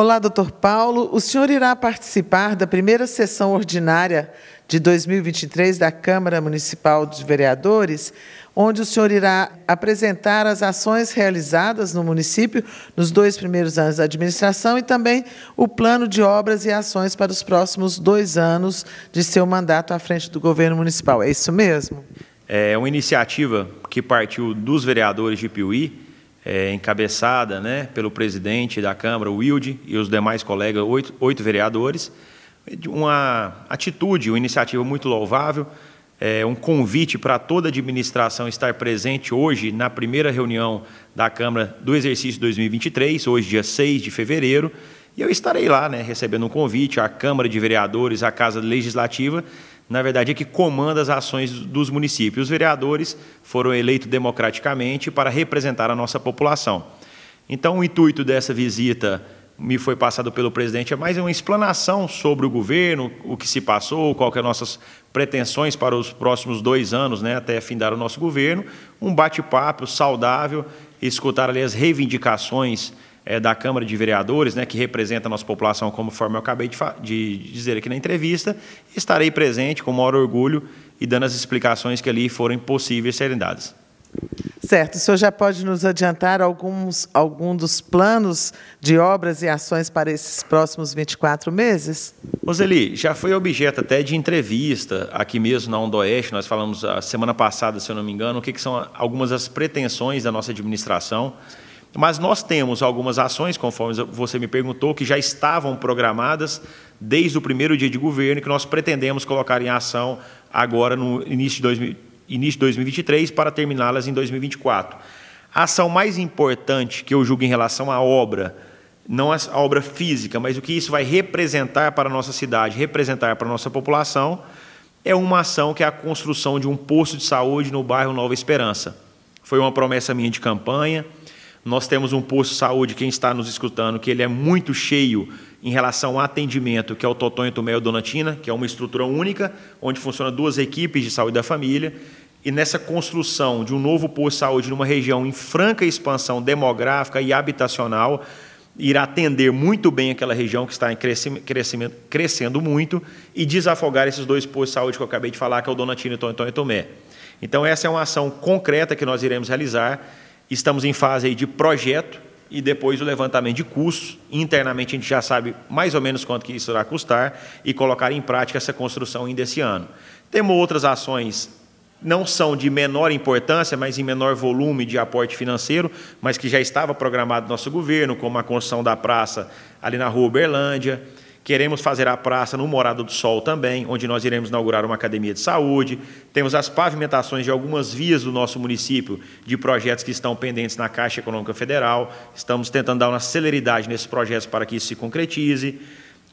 Olá, doutor Paulo. O senhor irá participar da primeira sessão ordinária de 2023 da Câmara Municipal dos Vereadores, onde o senhor irá apresentar as ações realizadas no município nos dois primeiros anos da administração e também o plano de obras e ações para os próximos dois anos de seu mandato à frente do governo municipal. É isso mesmo? É uma iniciativa que partiu dos vereadores de Piuí é, encabeçada né, pelo presidente da Câmara, o Wilde, e os demais colegas, oito, oito vereadores, uma atitude, uma iniciativa muito louvável, é, um convite para toda a administração estar presente hoje na primeira reunião da Câmara do exercício 2023, hoje, dia 6 de fevereiro, e eu estarei lá, né, recebendo um convite à Câmara de Vereadores, à Casa Legislativa, na verdade, é que comanda as ações dos municípios. Os vereadores foram eleitos democraticamente para representar a nossa população. Então, o intuito dessa visita me foi passado pelo presidente é mais uma explanação sobre o governo, o que se passou, quais são as nossas pretensões para os próximos dois anos, né, até findar o nosso governo, um bate-papo saudável, escutar ali as reivindicações é, da Câmara de Vereadores, né, que representa a nossa população, conforme eu acabei de, de dizer aqui na entrevista. Estarei presente com o maior orgulho e dando as explicações que ali forem possíveis serem dadas. Certo. O senhor já pode nos adiantar alguns algum dos planos de obras e ações para esses próximos 24 meses? Roseli, já foi objeto até de entrevista aqui mesmo na Onda Oeste. Nós falamos a semana passada, se eu não me engano, o que, que são algumas das pretensões da nossa administração mas nós temos algumas ações, conforme você me perguntou, que já estavam programadas desde o primeiro dia de governo, que nós pretendemos colocar em ação agora no início de, início de 2023 para terminá-las em 2024. A ação mais importante que eu julgo em relação à obra, não é a obra física, mas o que isso vai representar para a nossa cidade, representar para a nossa população, é uma ação que é a construção de um posto de saúde no bairro Nova Esperança. Foi uma promessa minha de campanha nós temos um posto de saúde, quem está nos escutando, que ele é muito cheio em relação ao atendimento, que é o Totonho Tomé e Donatina, que é uma estrutura única, onde funciona duas equipes de saúde da família. E nessa construção de um novo posto de saúde numa região em franca expansão demográfica e habitacional, irá atender muito bem aquela região que está em crescimento, crescendo muito e desafogar esses dois postos de saúde que eu acabei de falar, que é o Donatina, e e Tomé. Então, essa é uma ação concreta que nós iremos realizar Estamos em fase aí de projeto e depois o levantamento de custos. Internamente a gente já sabe mais ou menos quanto que isso irá custar e colocar em prática essa construção ainda esse ano. Temos outras ações não são de menor importância, mas em menor volume de aporte financeiro, mas que já estava programado no nosso governo, como a construção da praça ali na Rua Uberlândia, Queremos fazer a praça no Morado do Sol também, onde nós iremos inaugurar uma academia de saúde. Temos as pavimentações de algumas vias do nosso município, de projetos que estão pendentes na Caixa Econômica Federal. Estamos tentando dar uma celeridade nesses projetos para que isso se concretize.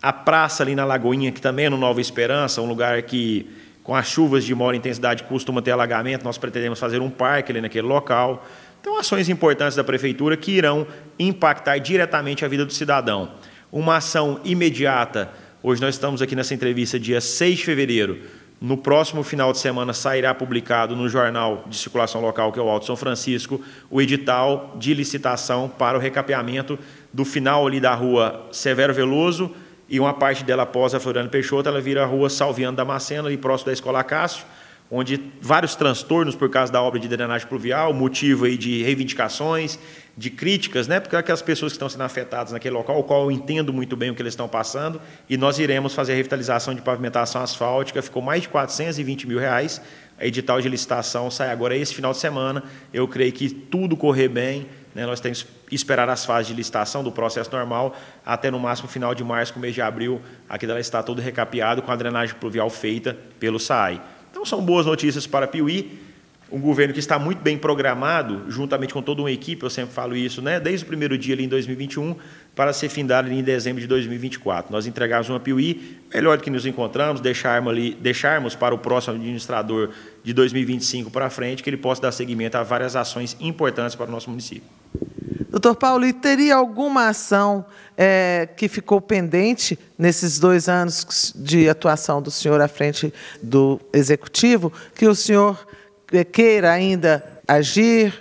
A praça ali na Lagoinha, que também é no Nova Esperança, um lugar que, com as chuvas de maior intensidade, costuma ter alagamento. Nós pretendemos fazer um parque ali naquele local. Então, ações importantes da Prefeitura que irão impactar diretamente a vida do cidadão. Uma ação imediata. Hoje nós estamos aqui nessa entrevista dia 6 de fevereiro. No próximo final de semana sairá publicado no jornal de circulação local, que é o Alto São Francisco, o edital de licitação para o recapeamento do final ali da rua Severo Veloso e uma parte dela após a Floriano Peixoto, ela vira a rua Salviano Macena ali próximo da Escola Cássio, onde vários transtornos por causa da obra de drenagem pluvial, motivo aí de reivindicações, de críticas, né? Porque aquelas pessoas que estão sendo afetadas naquele local, o qual eu entendo muito bem o que eles estão passando, e nós iremos fazer a revitalização de pavimentação asfáltica, ficou mais de 420 mil reais. A edital de licitação sai agora esse final de semana. Eu creio que tudo correr bem. Né? Nós temos que esperar as fases de licitação do processo normal, até no máximo final de março, com mês de abril, aqui dela está todo recapeado, com a drenagem pluvial feita pelo SAI. Então são boas notícias para Piuí um governo que está muito bem programado, juntamente com toda uma equipe, eu sempre falo isso, né? desde o primeiro dia ali em 2021, para ser findado ali em dezembro de 2024. Nós entregamos uma PUI melhor do que nos encontramos, deixarmos, ali, deixarmos para o próximo administrador de 2025 para frente, que ele possa dar seguimento a várias ações importantes para o nosso município. Doutor Paulo, e teria alguma ação é, que ficou pendente nesses dois anos de atuação do senhor à frente do Executivo, que o senhor queira ainda agir?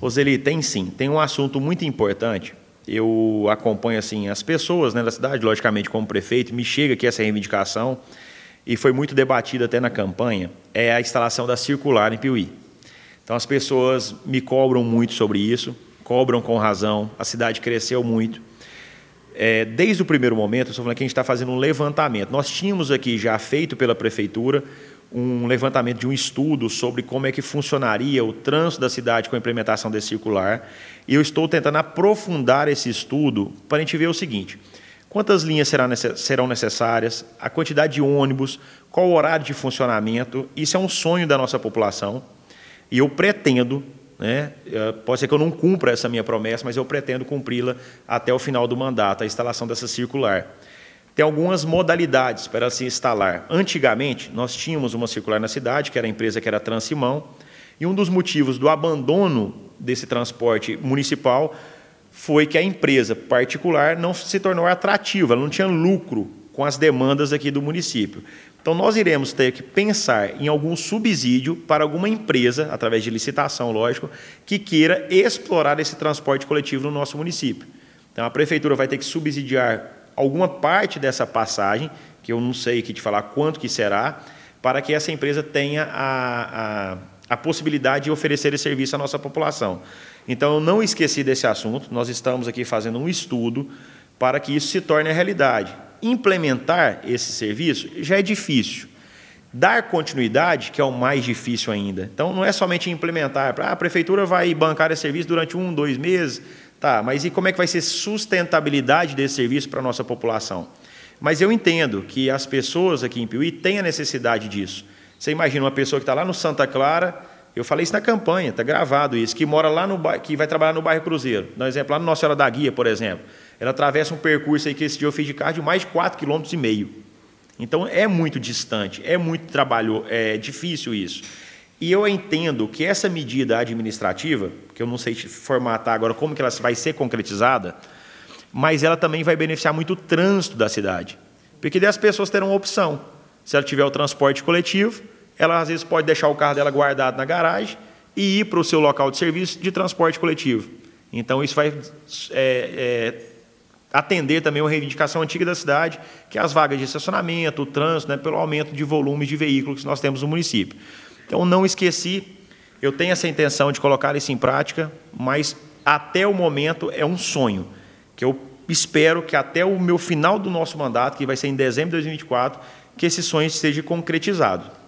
Roseli, tem sim. Tem um assunto muito importante. Eu acompanho assim as pessoas né, da cidade, logicamente, como prefeito, me chega aqui essa reivindicação e foi muito debatida até na campanha, é a instalação da circular em Piuí. Então as pessoas me cobram muito sobre isso, cobram com razão, a cidade cresceu muito. É, desde o primeiro momento, estou falando que a gente está fazendo um levantamento. Nós tínhamos aqui já feito pela prefeitura um levantamento de um estudo sobre como é que funcionaria o trânsito da cidade com a implementação desse circular. E eu estou tentando aprofundar esse estudo para a gente ver o seguinte: quantas linhas serão necessárias, a quantidade de ônibus, qual o horário de funcionamento. Isso é um sonho da nossa população e eu pretendo. Né? Eh, pode ser que eu não cumpra essa minha promessa, mas eu pretendo cumpri-la até o final do mandato, a instalação dessa circular tem algumas modalidades para se instalar. Antigamente, nós tínhamos uma circular na cidade, que era a empresa que era Transimão, e um dos motivos do abandono desse transporte municipal foi que a empresa particular não se tornou atrativa, ela não tinha lucro com as demandas aqui do município. Então, nós iremos ter que pensar em algum subsídio para alguma empresa, através de licitação, lógico, que queira explorar esse transporte coletivo no nosso município. Então, a prefeitura vai ter que subsidiar alguma parte dessa passagem, que eu não sei que te falar quanto que será, para que essa empresa tenha a, a, a possibilidade de oferecer esse serviço à nossa população. Então, eu não esqueci desse assunto, nós estamos aqui fazendo um estudo para que isso se torne a realidade. Implementar esse serviço já é difícil. Dar continuidade, que é o mais difícil ainda. Então, não é somente implementar. Ah, a prefeitura vai bancar esse serviço durante um, dois meses, Tá, mas e como é que vai ser sustentabilidade desse serviço para a nossa população? Mas eu entendo que as pessoas aqui em Piuí têm a necessidade disso. Você imagina uma pessoa que está lá no Santa Clara, eu falei isso na campanha, está gravado isso, que mora lá no bairro, que vai trabalhar no bairro Cruzeiro. Dá um exemplo, lá no Nossa Senhora da Guia, por exemplo. Ela atravessa um percurso aí que esse dia eu fiz de carro de mais de 4,5 km. Então é muito distante, é muito trabalho, é difícil isso. E eu entendo que essa medida administrativa, que eu não sei formatar agora como que ela vai ser concretizada, mas ela também vai beneficiar muito o trânsito da cidade. Porque daí as pessoas terão uma opção. Se ela tiver o transporte coletivo, ela às vezes pode deixar o carro dela guardado na garagem e ir para o seu local de serviço de transporte coletivo. Então, isso vai é, é, atender também uma reivindicação antiga da cidade, que é as vagas de estacionamento, o trânsito, né, pelo aumento de volume de veículos que nós temos no município. Então, não esqueci, eu tenho essa intenção de colocar isso em prática, mas até o momento é um sonho, que eu espero que até o meu final do nosso mandato, que vai ser em dezembro de 2024, que esse sonho esteja concretizado.